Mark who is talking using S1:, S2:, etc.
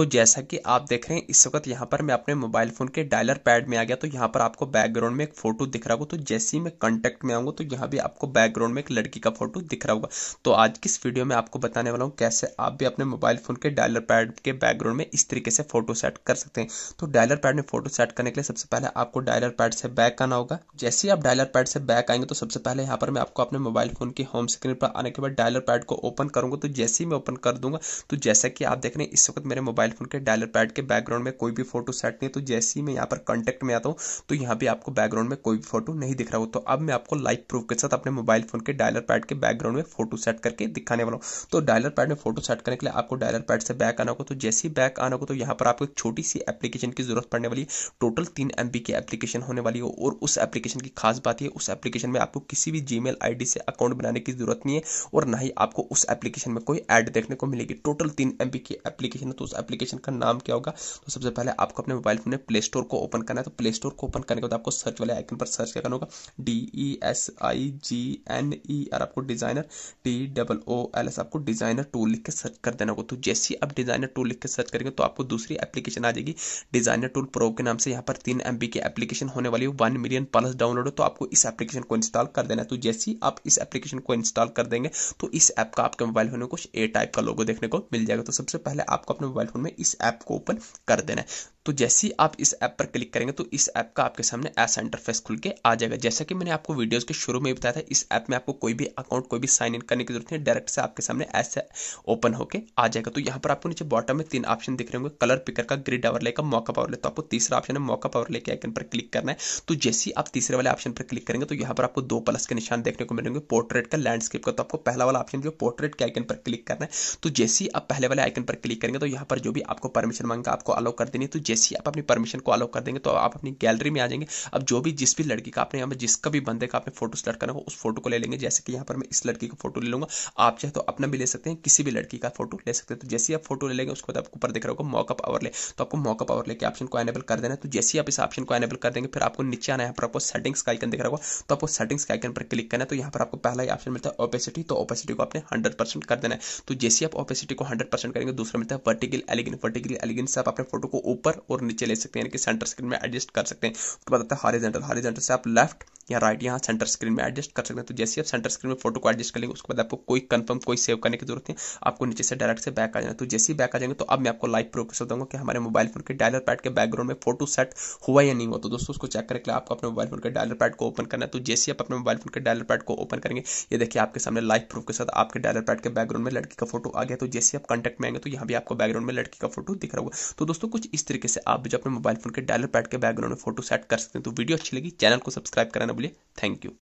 S1: तो जैसा कि आप देख रहे हैं इस वक्त यहाँ पर मैं अपने मोबाइल फ़ोन के डायलर पैड में आ गया तो यहाँ पर आपको बैकग्राउंड में एक फोटो दिख रहा होगा तो जैसे ही मैं कॉन्टेक्ट में आऊंगा तो यहाँ भी आपको बैकग्राउंड में एक लड़की का फोटो दिख रहा होगा तो आज की इस वीडियो में आपको बताने वाला हूँ कैसे आप भी अपने मोबाइल फ़ोन के डायलर पैड के बैकग्राउंड में इस तरीके से फोटो सेट कर सकते हैं तो डायलर पैड में फोटो सेट करने के लिए सबसे पहले आपको डायलर पैड से बैक आना होगा जैसे ही आप डायलर पैड से बैक आएंगे तो सबसे पहले यहाँ पर मैं आपको अपने मोबाइल फ़ोन की होम स्क्रीन पर आने के बाद डायलर पैड को ओपन करूंगा तो जैसे ही मैं ओपन कर दूंगा तो जैसा कि आप देख रहे हैं इस वक्त मेरे मोबाइल मोबाइल फोन के डायलर पैड के बैकग्राउंड में कोई भी फोटो सेट नहीं है तो जैसे ही मैं यहाँ पर कॉन्टेक्ट में आता हूँ तो यहाँ पे आपको बैकग्राउंड में कोई भी फोटो नहीं दिख रहा हो तो अब मैं आपको लाइव प्रूफ के साथ अपने मोबाइल फोन के डायलर पैड के बैकग्राउंड में फोटो सेट करके दिखाने वाला हूँ तो डायलर पैड में फोटो सेट करने के लिए आपको डायलर पैड से बैक आना होगा तो जैसे ही बैक आना होगा तो यहाँ पर आपको एक छोटी सी एप्लीकेशन की जरूरत पड़ने वाली है टोटल तीन एम की एप्लीकेशन होने वाली हो और उस एप्लीकेशन की खास बात है उस एप्लीकेशन में आपको किसी भी जी मेल से अकाउंट बनाने की जरूरत नहीं है और ना ही आपको उस एप्लीकेशन में कोई एड देखने को मिलेगी टोटल तीन एम की एप्लीकेशन है तो उस एप्लीकेशन का नाम क्या होगा तो सबसे पहले आपको अपने मोबाइल फोन में प्ले स्टोर को ओपन करना है तो प्ले स्टोर को ओपन करने के बाद आपको सर्च वाले आइकन पर सर्च करना होगा D E S I G N E R आपको designer T double O L S आपको डिजाइनर टूल लिख के सर्च कर देना होगा तो जैसे आप डिजाइनर टूल लिख के सर्च करेंगे तो आपको दूसरी एप्लीकेशन आ जाएगी डिजाइनर टूल प्रो के नाम से यहाँ पर तीन एम की एप्लीकेशन होने वाली है वन मिलियन प्लस डाउनलोड हो तो आपको इस एप्लीकेशन को इंस्टॉल कर देना है तो जैसे ही आप इस एप्लीकेशन को इंस्टॉल कर देंगे तो इस ऐप का आपके मोबाइल फोन में कुछ ए टाइप का लोगो देखने को मिल जाएगा तो सबसे पहले आपको अपने मोबाइल फोन में इस ऐप को ओपन कर देना है तो जैसे ही आप इस ऐप पर क्लिक करेंगे तो इस ऐप का आपके सामने ऐसा इंटरफेस खुल के आ जाएगा जैसा कि मैंने आपको वीडियोस के शुरू में बताया था इस ऐप में आपको कोई भी अकाउंट कोई भी साइन इन करने की जरूरत नहीं है डायरेक्ट से आपके सामने ऐसे ओपन होकर आ जाएगा तो यहाँ पर आपको नीचे बॉटम में तीन ऑप्शन दिख रहे होंगे कलर पिकर का ग्रिड आवर लेकर मौका पावर ले तो आपको तीसरा ऑप्शन है मौका पावर लेके आइकन पर क्लिक करना है तो जैसे ही आप तीसरे वाले ऑप्शन पर क्लिक करेंगे तो यहाँ पर आपको दो प्लस के निशान देखने को मिलेंगे पोर्ट्रेट का लैंडस्केप का तो आपको पहला वाला ऑप्शन जो पोर्ट्रेट के आइकन पर क्लिक करना है तो जैसे ही आप पहले वाले आइकन पर क्लिक करेंगे तो यहाँ पर जो जो भी आपको परमिशन मांगा आपको अलाउ कर देनी है तो जैसे ही आप अपनी परमिशन को अलाउ कर देंगे तो आप अपनी गैलरी में आ जाएंगे अब जो भी जिस भी लड़की का आपने यहाँ पर जिसका भी बंदे का आपने फोटो सेलेक्ट करना हो उस फोटो को ले लेंगे जैसे कि यहाँ पर मैं इस लड़की का फोटो ले लूँगा आप चाहे तो अपना भी ले सकते हैं किसी भी लड़की का फोटो ले सकते हैं तो जैसे ही आप फोटो ले लेंगे उसके बाद आपको ऊपर देख रहे होगा मॉकअप आवर ले तो आपको मॉकअप आवर लेके ऑप्शन को एनेबल कर देना है तो जैसे ही आप इस ऑप्शन को एनेबल कर देंगे फिर आपको नीचे आना यहाँ पर आपको सेटिंग्स का आइकन दिख रहा होगा तो आपको सेटिंग्स का आइकन पर क्लिक करना है तो यहाँ पर आपको पहला ही ऑप्शन मिलता है ओपेसिटी तो ओपेसिटी को आपने हंड्रेड कर देना है तो जैसे आप ओपेसिटी को हंड्रेड करेंगे दूसरा मिलता है वर्टिकल लेकिन वर्टिकली डिग्री से आप अपने फोटो को ऊपर और नीचे ले सकते हैं यानी कि सेंटर स्क्रीन में एडजस्ट कर सकते हैं उसके बाद आता है हॉरिजेंटल हॉरिजेंटल से आप लेफ्ट या राइट यहाँ सेंटर स्क्रीन में एडजस्ट कर सकते हैं तो जैसे आप सेंटर स्क्रीन में फोटो को एडजस्ट करेंगे उसके बाद आपको कोई कंफर्म कोई सेव करने की जरूरत नहीं आपको नीचे से डायरेक्ट से बैक आ जाना तो जैसे ही बैक आ जाएंगे तो अब मैं आपको लाइव प्रूफ कर दूंगा कि हमारे मोबाइल फोन के डायलर पैड के बैकग्राउंड में फोटो सेट हुआ या नहीं हुआ तो दोस्तों उसको चेक करके आपको अपने मोबाइल फोन के डायलर पैड को ओपन करना है तो जैसे आप अपने मोबाइल फोन के डायलर पैड को ओपन करेंगे ये देखिए आपके सामने लाइव प्रूफ के साथ आपके डायलर पैड के बैकग्राउंड में लड़की का फोटो आ गया तो जैसे आप कॉन्टेक्ट में आएंगे तो यहाँ भी आपको बैकग्राउंड में लड़की का फोटो दिख रहा होगा तो दोस्तों कुछ इस तरीके से आप जो अपने मोबाइल फोन के डायलर पैड के बैकग्राउंड में फोटो सेट कर सकते हैं तो वीडियो अच्छी लगी चैनल को सब्सक्राइब करना Thank you.